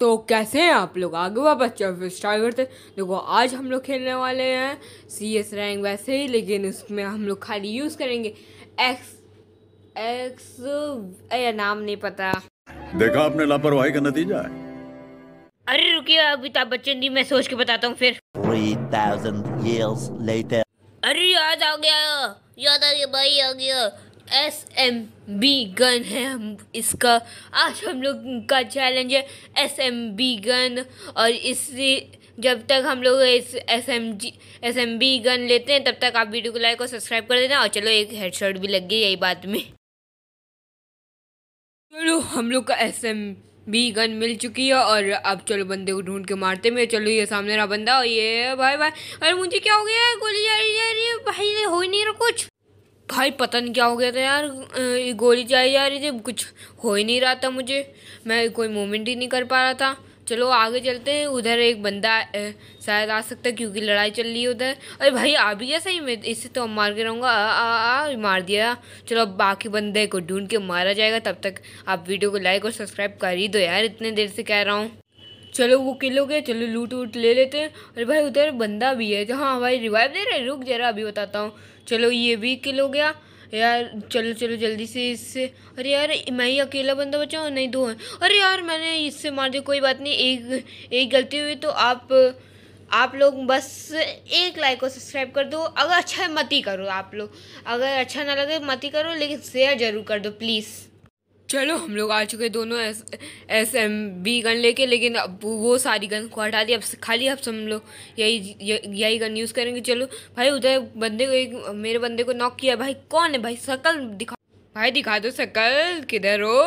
तो कैसे हैं आप लोग आगे वापस चलो स्टार्ट करते देखो आज हम लोग खेलने वाले हैं सी एस रैंक वैसे ही लेकिन उसमें हम लोग खाली यूज़ करेंगे एक्स एक्स या नाम नहीं पता देखा आपने लापरवाही का नतीजा है अरे रुकिए अमिताभ तो बच्चन जी मैं सोच के बताता हूँ फिर years later अरे याद आ गया याद आ गया भाई आ गया एस एम बी गन है हम इसका आज हम लोग का चैलेंज है एस एम बी गन और इससे जब तक हम लोग इस S M G S M B gun लेते हैं तब तक आप वीडियो को लाइक और सब्सक्राइब कर देना और चलो एक हेडशॉट भी लग गई यही बात में चलो हम लोग का एस एम बी गन मिल चुकी है और अब चलो बंदे को ढूंढ के मारते में चलो ये सामने रहा बंदा और ये भाई भाई अरे मुझे क्या हो गया गोली जा रही है भाई हो ही नहीं रहा कुछ भाई पता नहीं क्या हो गया था यार गोली चलाई जा रही थी कुछ हो ही नहीं रहा था मुझे मैं कोई मोमेंट ही नहीं कर पा रहा था चलो आगे चलते हैं उधर एक बंदा शायद आ सकता है क्योंकि लड़ाई चल रही है उधर अरे भाई आ भी गया सही मैं इसे तो मार के रहूँगा आ, आ मार दिया चलो अब बाकी बंदे को ढूंढ के मारा जाएगा तब तक आप वीडियो को लाइक और सब्सक्राइब कर ही दो यार इतने देर से कह रहा हूँ चलो वो किल हो गया चलो लूट वूट ले लेते हैं अरे भाई उधर बंदा भी है हाँ भाई रिवाइव दे रहे रुक जरा अभी बताता हूँ चलो ये भी किल हो गया यार चलो चलो जल्दी से इससे अरे यार मैं ही अकेला बंदा बचा हूँ नहीं दो हैं अरे यार मैंने इससे मार दिया कोई बात नहीं एक एक गलती हुई तो आप आप लोग बस एक लाइक और सब्सक्राइब कर दो अगर अच्छा है मत ही करो आप लोग अगर अच्छा ना लगे मत ही करो लेकिन शेयर ज़रूर कर दो प्लीज़ चलो हम लोग आ चुके दोनों S S M B gun लेके लेकिन अब वो सारी गन को हटा दी अब खाली अब हम लोग यही यही गन यूज़ करेंगे चलो भाई उधर बंदे को एक मेरे बंदे को नॉक किया भाई कौन है भाई शकल दिखा भाई दिखा दो शकल किधर हो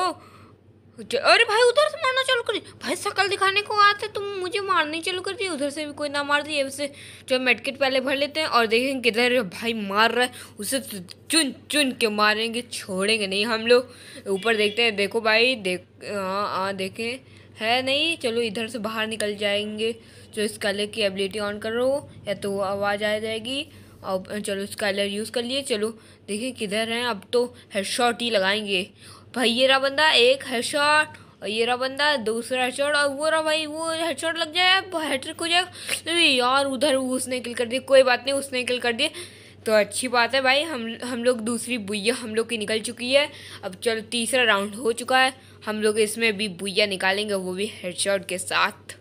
अरे भाई उधर से मारना चालू करी भाई शकल दिखाने को आते तुम मुझे मारने चालू कर दिए उधर से भी कोई ना मार दिए उसे जो मेडकिट पहले भर लेते हैं और देखेंगे किधर भाई मार रहा है उसे तो चुन चुन के मारेंगे छोड़ेंगे नहीं हम लोग ऊपर देखते हैं देखो भाई देख हाँ हाँ देखें है नहीं चलो इधर से बाहर निकल जाएंगे जो इस कलर की एबिलिटी ऑन करो या तो आवाज़ आ जाएगी अब चलो स्काइलर यूज़ कर लिए चलो देखें किधर हैं अब तो हेडशॉट ही लगाएंगे भाई ये रहा बंदा एक हेडशॉट और ये रहा बंदा दूसरा हेडशॉट और वो रहा भाई वो हेडशॉट लग जाए हेडट्रिक हो जाएगा यार उधर उसने किल कर दिया कोई बात नहीं उसने किल कर दिया तो अच्छी बात है भाई हम हम लोग दूसरी बुइया हम लोग की निकल चुकी है अब चलो तीसरा राउंड हो चुका है हम लोग इसमें भी बुइया निकालेंगे वो भी हेडशॉट के साथ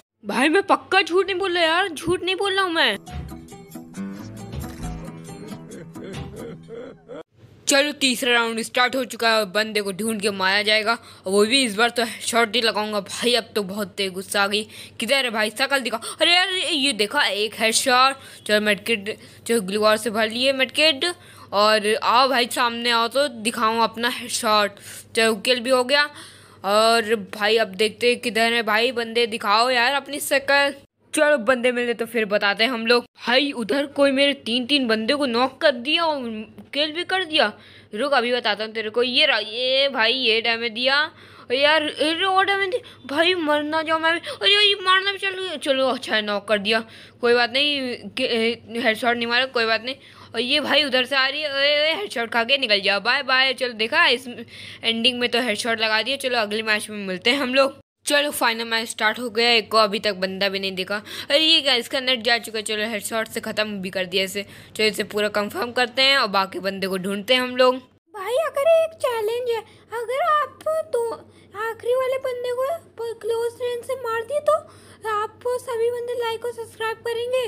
भाई मैं पक्का झूठ नहीं बोल रहा यार झूठ नहीं बोल रहा हूँ मैं चलो तीसरा राउंड स्टार्ट हो चुका है और बंदे को ढूंढ के मारा जाएगा और वो भी इस बार तो शॉर्ट ही लगाऊंगा भाई अब तो बहुत तेज गुस्सा आ गई किधर है भाई सकल दिखा अरे यार ये देखा एक है शॉर्ट चलो मेडकिट चलो ग्लूवार से भर लिए मेडकिट और आओ भाई सामने आओ तो दिखाऊँ अपना शॉर्ट चलो उकेल भी हो गया और भाई अब देखते हैं किधर है भाई बंदे दिखाओ यार अपनी शक्ल चलो बंदे मिले तो फिर बताते हैं हम लोग भाई उधर कोई मेरे तीन तीन बंदे को नॉक कर दिया और किल भी कर दिया रुक अभी बताता हूँ तेरे को ये रहा ये भाई ये डैमेज दिया यार अरे और डैमेज भाई मरना जाओ मैं अरे ये मारना भी चलो चलो अच्छा नॉक कर दिया कोई बात नहीं शॉट नहीं मारा कोई बात नहीं और ये भाई उधर से आ रही है ओए हेडशॉट खा के निकल जाओ बाय बाय चलो देखा इस एंडिंग में तो हेडशॉट लगा दिया चलो अगले मैच में मिलते हैं हम लोग चलो फाइनल मैच स्टार्ट हो गया एक को अभी तक बंदा भी नहीं देखा अरे ये क्या इसका नेट जा चुका है चलो हेडशॉट से ख़त्म भी कर दिया इसे चलो इसे पूरा कंफर्म करते हैं और बाकी बंदे को ढूंढते हैं हम लोग भाई अगर एक चैलेंज है अगर आप तो आखिरी वाले बंदे को क्लोज रेंज से मार दिए तो आप सभी बंदे लाइक और सब्सक्राइब करेंगे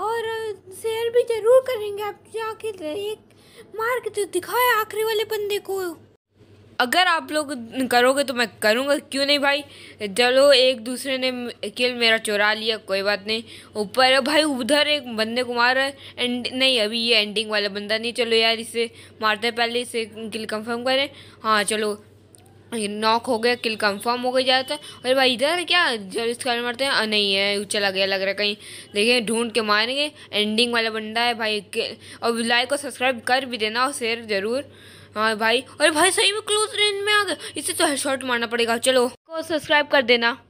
और शेयर भी ज़रूर करेंगे आप जाके एक मार के तो दिखाए आखिरी वाले बंदे को अगर आप लोग करोगे तो मैं करूँगा क्यों नहीं भाई चलो एक दूसरे ने किल मेरा चुरा लिया कोई बात नहीं ऊपर भाई उधर एक बंदे को मार एंड नहीं अभी ये एंडिंग वाला बंदा नहीं चलो यार इसे मारते पहले इसे किल कंफर्म करें हाँ चलो नॉक हो गया किल कंफर्म हो गई है अरे भाई इधर क्या जब इसका मारते हैं नहीं है चला गया लग रहा है कहीं देखिए ढूंढ के मारेंगे एंडिंग वाला बंदा है भाई और लाइक और सब्सक्राइब कर भी देना और शेयर ज़रूर हाँ भाई अरे भाई सही में क्लोज रेंज में आ गए इसे तो शॉर्ट मारना पड़ेगा चलो को सब्सक्राइब कर देना